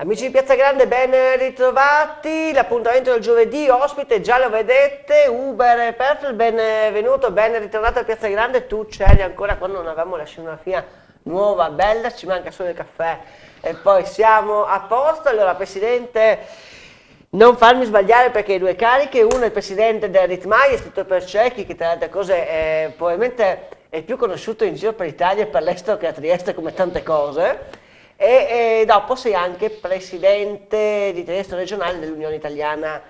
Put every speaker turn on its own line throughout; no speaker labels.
Amici di Piazza Grande, ben ritrovati, l'appuntamento del giovedì, ospite, già lo vedete, Uber Perfil, benvenuto, ben ritornato a Piazza Grande, tu c'eri ancora quando non avevamo la scenografia nuova, bella, ci manca solo il caffè e poi siamo a posto, allora Presidente non farmi sbagliare perché hai due cariche, uno è il Presidente del Ritmai, istituto per Cecchi, che tra le altre cose è, eh, probabilmente è più conosciuto in giro per l'Italia e per l'estero che a Trieste come tante cose, e, e dopo sei anche presidente di Testo Regionale dell'Unione Italiana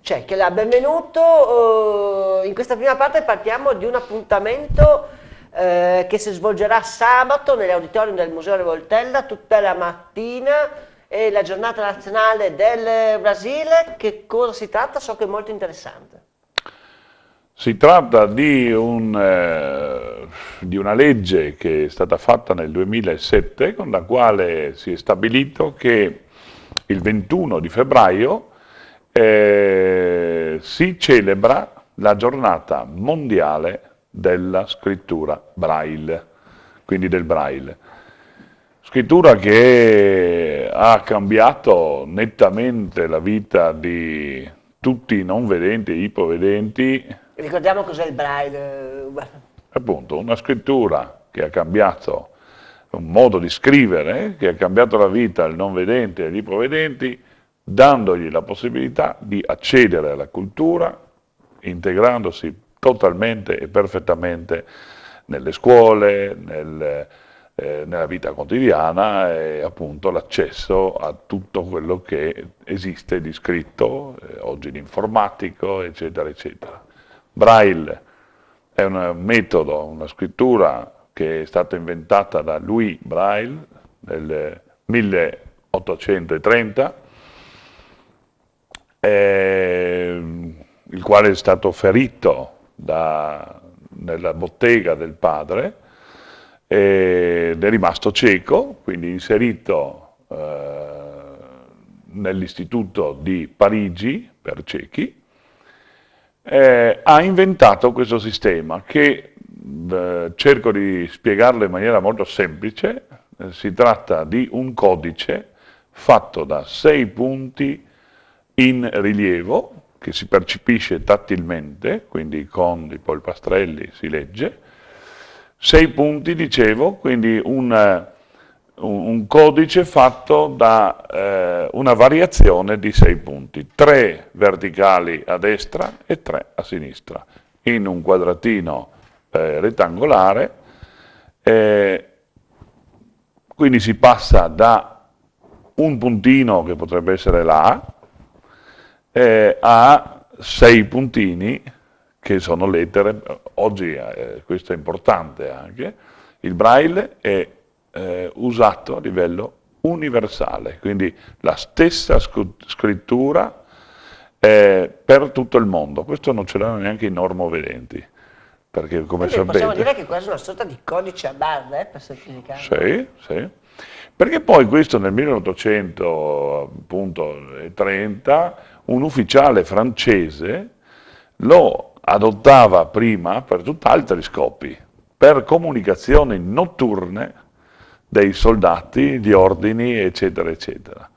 Ceche. Cioè, Là, benvenuto, eh, in questa prima parte partiamo di un appuntamento eh, che si svolgerà sabato nell'auditorium del Museo Revoltella tutta la mattina e la giornata nazionale del Brasile, che cosa si tratta? So che è molto interessante.
Si tratta di, un, eh, di, una legge che è stata fatta nel 2007 con la quale si è stabilito che il 21 di febbraio eh, si celebra la giornata mondiale della scrittura braille, quindi del braille. Scrittura che ha cambiato nettamente la vita di tutti i non vedenti e ipovedenti
Ricordiamo cos'è il braille. Eh,
appunto, una scrittura che ha cambiato un modo di scrivere che ha cambiato la vita al non vedente e agli ipovedenti, dandogli la possibilità di accedere alla cultura, integrandosi totalmente e perfettamente nelle scuole, nel, eh, nella vita quotidiana e appunto l'accesso a tutto quello che esiste di scritto, eh, oggi l'informatico, eccetera, eccetera. Braille è un metodo, una scrittura che è stata inventata da Louis Braille nel 1830, eh, mm, il quale è stato ferito da, nella bottega del padre ed è rimasto cieco, quindi inserito eh, nell'istituto di Parigi per ciechi, eh, ha inventato questo sistema che eh, cerco di spiegarlo in maniera molto semplice, eh, si tratta di un codice fatto da sei punti in rilievo che si percepisce tattilmente, quindi con i polpastrelli si legge, sei punti dicevo, quindi un eh, un, un codice fatto da eh, una variazione di sei punti, tre verticali a destra e tre a sinistra, in un quadratino eh, rettangolare, eh, quindi si passa da un puntino che potrebbe essere la A eh, a sei puntini che sono lettere, oggi eh, questo è importante anche, il braille è eh, usato a livello universale, quindi la stessa scrittura eh, per tutto il mondo. Questo non ce l'hanno neanche i normovedenti, perché come quindi sapete... Possiamo dire che
questo è una sorta di codice a barre eh, per semplificare. Sì,
sì. Perché poi questo nel 1830 un ufficiale francese lo adottava prima per tutt'altri scopi, per comunicazioni notturne dei soldati, di ordini, eccetera, eccetera.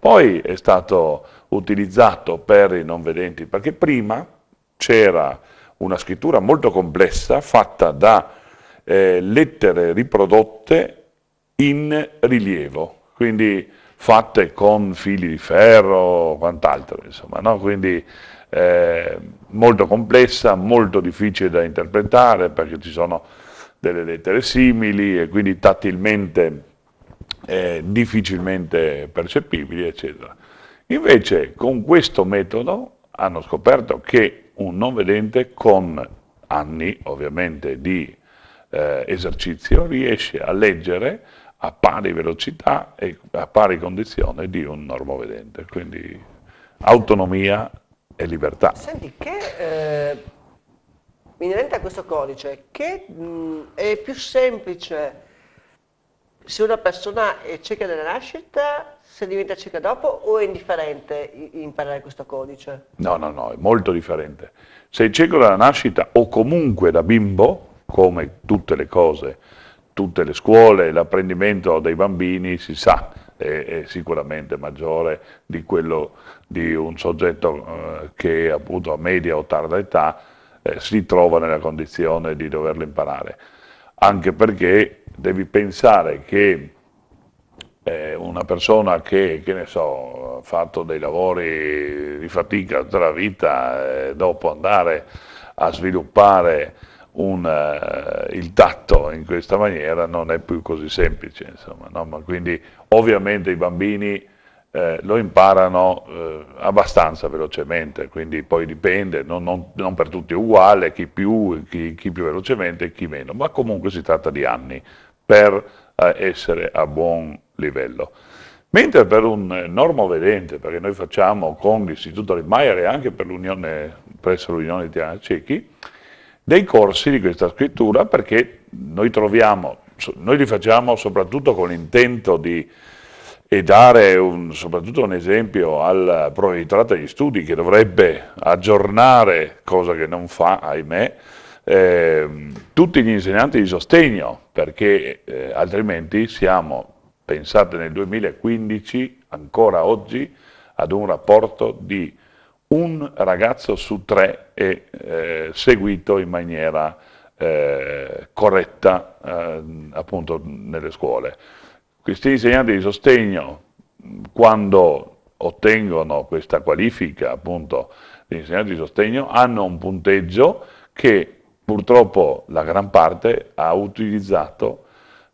Poi è stato utilizzato per i non vedenti, perché prima c'era una scrittura molto complessa fatta da eh, lettere riprodotte in rilievo, quindi fatte con fili di ferro, o quant'altro, insomma, no? quindi eh, molto complessa, molto difficile da interpretare perché ci sono delle lettere simili e quindi tattilmente eh, difficilmente percepibili, eccetera. Invece con questo metodo hanno scoperto che un non vedente con anni ovviamente di eh, esercizio riesce a leggere a pari velocità e a pari condizione di un normovedente, quindi autonomia e libertà. Senti,
che eh inerente a questo codice che mh, mm, è più semplice se una persona è cieca della nascita, se diventa cieca dopo o è indifferente imparare questo codice?
No, no, no, è molto differente. Sei cieco dalla nascita o comunque da bimbo, come tutte le cose, tutte le scuole, l'apprendimento dei bambini si sa, è, è sicuramente maggiore di quello di un soggetto eh, che appunto a media o tarda età eh, si trova nella condizione di doverlo imparare, anche perché devi pensare che eh, una persona che, che ne so, ha fatto dei lavori di fatica tutta la vita, eh, dopo andare a sviluppare un, uh, il tatto in questa maniera non è più così semplice, insomma, no? quindi ovviamente i bambini eh, lo imparano eh, abbastanza velocemente, quindi poi dipende, non, non, non, per tutti è uguale, chi più, chi, chi più velocemente e chi meno, ma comunque si tratta di anni per eh, essere a buon livello. Mentre per un eh, normovedente, perché noi facciamo con l'Istituto Rimmaier e anche per presso l'Unione Italiana Ciechi, dei corsi di questa scrittura perché noi troviamo, noi li facciamo soprattutto con l'intento di e dare un, soprattutto un esempio al proletariato degli studi che dovrebbe aggiornare, cosa che non fa, ahimè, eh, tutti gli insegnanti di sostegno, perché eh, altrimenti siamo, pensate nel 2015, ancora oggi, ad un rapporto di un ragazzo su tre è eh, seguito in maniera eh, corretta ehm, appunto nelle scuole. Questi insegnanti di sostegno, quando ottengono questa qualifica appunto di insegnanti di sostegno, hanno un punteggio che purtroppo la gran parte ha utilizzato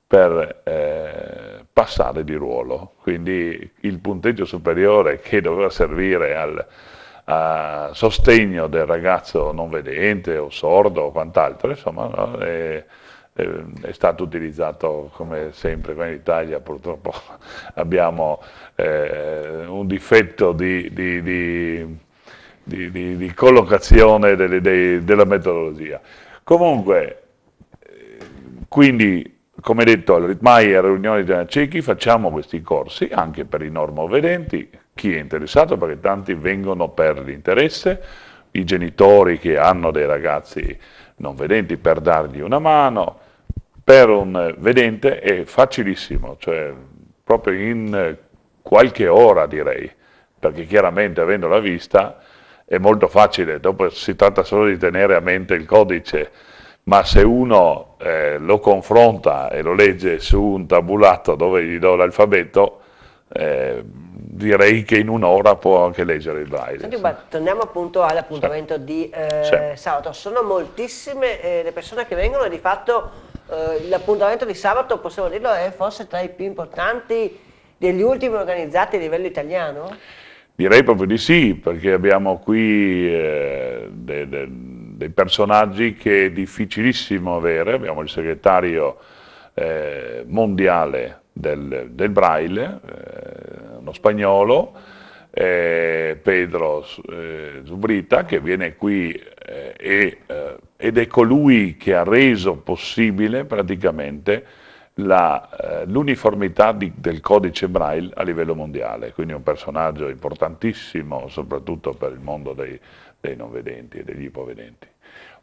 per eh, passare di ruolo, quindi il punteggio superiore che doveva servire al sostegno del ragazzo non vedente o sordo o quant'altro, insomma, no, eh, eh, è stato utilizzato come sempre, qua in Italia purtroppo abbiamo eh, un difetto di, di, di, di collocazione delle, dei, della metodologia. Comunque, eh, quindi come detto al RITMAI e alla riunione di Anacechi facciamo questi corsi anche per i normovedenti, chi è interessato perché tanti vengono per l'interesse, i genitori che hanno dei ragazzi non vedenti per dargli una mano, per un vedente è facilissimo, cioè proprio in qualche ora direi, perché chiaramente avendo la vista è molto facile, dopo si tratta solo di tenere a mente il codice, ma se uno eh, lo confronta e lo legge su un tabulato dove gli do l'alfabeto, eh, direi che in un'ora può anche leggere il braille. Senti,
sì. torniamo appunto all'appuntamento sì. di eh, sì. sabato. Sono moltissime eh, le persone che vengono e di fatto eh, l'appuntamento di sabato, possiamo dirlo, è forse tra i più importanti degli ultimi organizzati a livello italiano?
Direi proprio di sì, perché abbiamo qui dei eh, de, de personaggi che è difficilissimo avere, abbiamo il segretario eh, mondiale del, del, Braille, eh, uno spagnolo, eh, Pedro eh, Zubrita, che viene qui eh, eh ed è colui ecco che ha reso possibile praticamente eh, l'uniformità del codice Braille a livello mondiale, quindi un personaggio importantissimo soprattutto per il mondo dei, dei non vedenti e degli ipovedenti.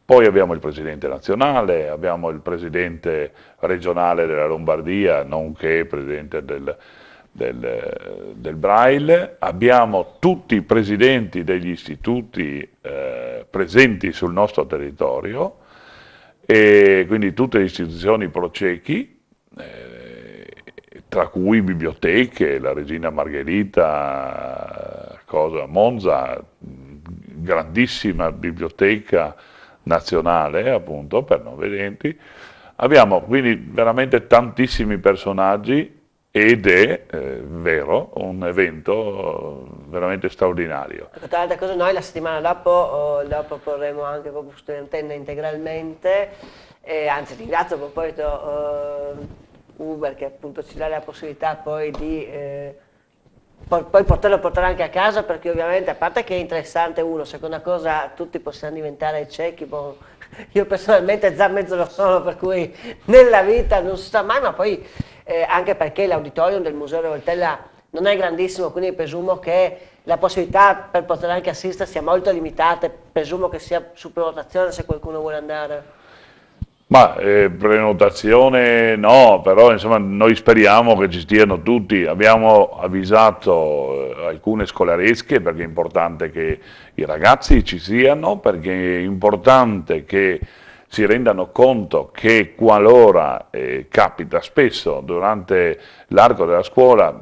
Poi abbiamo il presidente nazionale, abbiamo il presidente regionale della Lombardia, nonché presidente del, del, del Braille, abbiamo tutti i presidenti degli istituti eh, presenti sul nostro territorio, e quindi tutte le istituzioni pro-ciechi, eh, tra cui biblioteche, la Regina Margherita, cosa, Monza, grandissima biblioteca nazionale appunto per non vedenti, abbiamo quindi veramente tantissimi personaggi ed è eh, vero un evento eh, veramente straordinario. Ecco,
tra l'altra cosa noi la settimana dopo oh, lo proporremo anche proprio Studentenda integralmente, eh, anzi ringrazio a proposito eh, Uber che appunto ci dà la possibilità poi di eh, por poi poterlo portare anche a casa perché ovviamente a parte che è interessante uno, seconda cosa tutti possiamo diventare ciechi, boh, io personalmente già mezzo lo sono per cui nella vita non si sa mai ma poi eh, anche perché l'auditorium del Museo Revoltella non è grandissimo, quindi presumo che la possibilità per poter anche assistere sia molto limitata, presumo che sia su prenotazione se qualcuno vuole andare.
Ma eh, prenotazione no, però insomma noi speriamo che ci stiano tutti. Abbiamo avvisato eh, alcune scolaresche perché è importante che i ragazzi ci siano, perché è importante che si rendano conto che qualora eh, capita spesso durante l'arco della scuola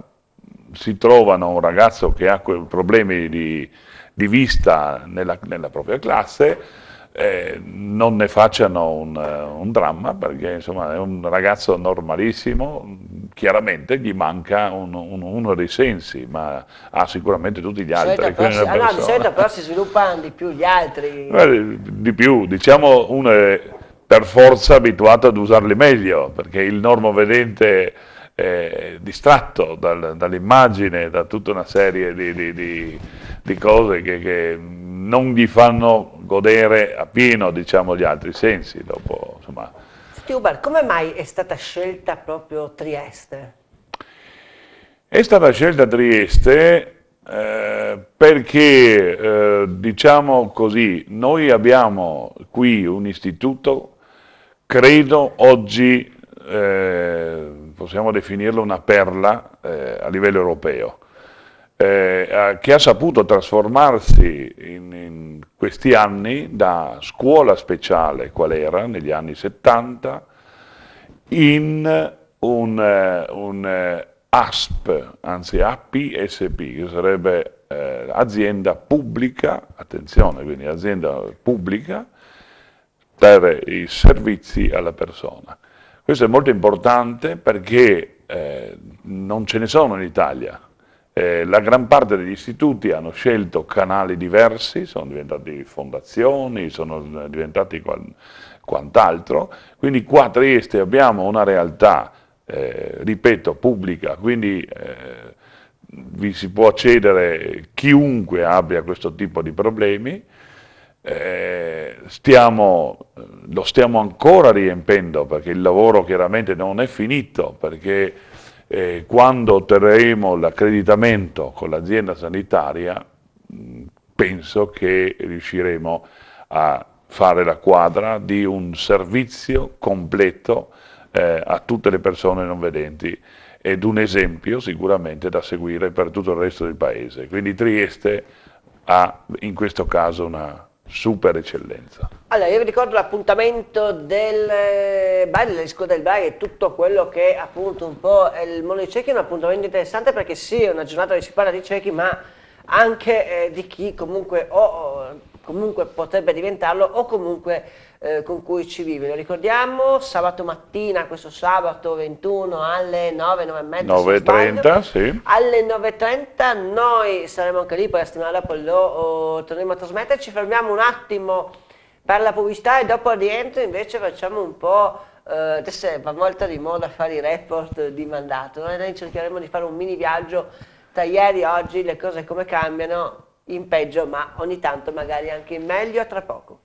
si trovano un ragazzo che ha problemi di, di vista nella, nella propria classe, eh, non ne facciano un, eh, un dramma perché insomma, è un ragazzo normalissimo, chiaramente gli manca un, un, uno dei sensi, ma ha sicuramente tutti gli altri. Solita però, si, ah no,
però si sviluppano di più gli altri. Beh,
di più, diciamo uno è per forza abituato ad usarli meglio, perché il normo normovedente eh, distratto dal, dall'immagine, da tutta una serie di, di, di, di cose che, che, non gli fanno godere appieno diciamo, gli altri sensi. Dopo, insomma.
Stubal, come mai è stata scelta proprio Trieste?
È stata scelta Trieste eh, perché, eh, diciamo così, noi abbiamo qui un istituto, credo oggi eh, possiamo definirlo una perla eh, a livello europeo, eh, che ha saputo trasformarsi in, in, questi anni da scuola speciale, qual era negli anni 70, in un, eh, un eh, ASP, anzi APSP, che sarebbe eh, azienda pubblica, attenzione, quindi azienda pubblica per i servizi alla persona. Questo è molto importante perché eh, non ce ne sono in Italia. Eh, la gran parte degli istituti hanno scelto canali diversi, sono diventati fondazioni, sono diventati quant'altro. Quindi qua a Trieste abbiamo una realtà, eh, ripeto, pubblica, quindi eh, vi si può accedere chiunque abbia questo tipo di problemi eh, stiamo, lo stiamo ancora riempendo perché il lavoro chiaramente non è finito, perché eh, quando otterremo l'accreditamento con l'azienda sanitaria penso che riusciremo a fare la quadra di un servizio completo eh, a tutte le persone non vedenti ed un esempio sicuramente da seguire per tutto il resto del paese. Quindi Trieste ha in questo caso una super eccellenza.
Allora, io vi ricordo l'appuntamento del eh, bar, della discoteca del bar e tutto quello che è appunto un po' il mondo dei ciechi, è un appuntamento interessante perché sì, è una giornata dove si parla di ciechi, ma anche eh, di chi comunque, o, o, comunque potrebbe diventarlo o comunque eh, con cui ci vive. Lo ricordiamo, sabato mattina, questo sabato 21 alle 9, 9 9.30, sì. Alle 9.30 noi saremo anche lì, poi la settimana dopo lo oh, torneremo a trasmettere. Ci fermiamo un attimo per la pubblicità e dopo rientro invece facciamo un po'... Eh, adesso è una volta di moda fare i report di mandato, noi, noi cercheremo di fare un mini viaggio tra ieri e oggi, le cose come cambiano, in peggio ma ogni tanto magari anche in meglio, tra poco.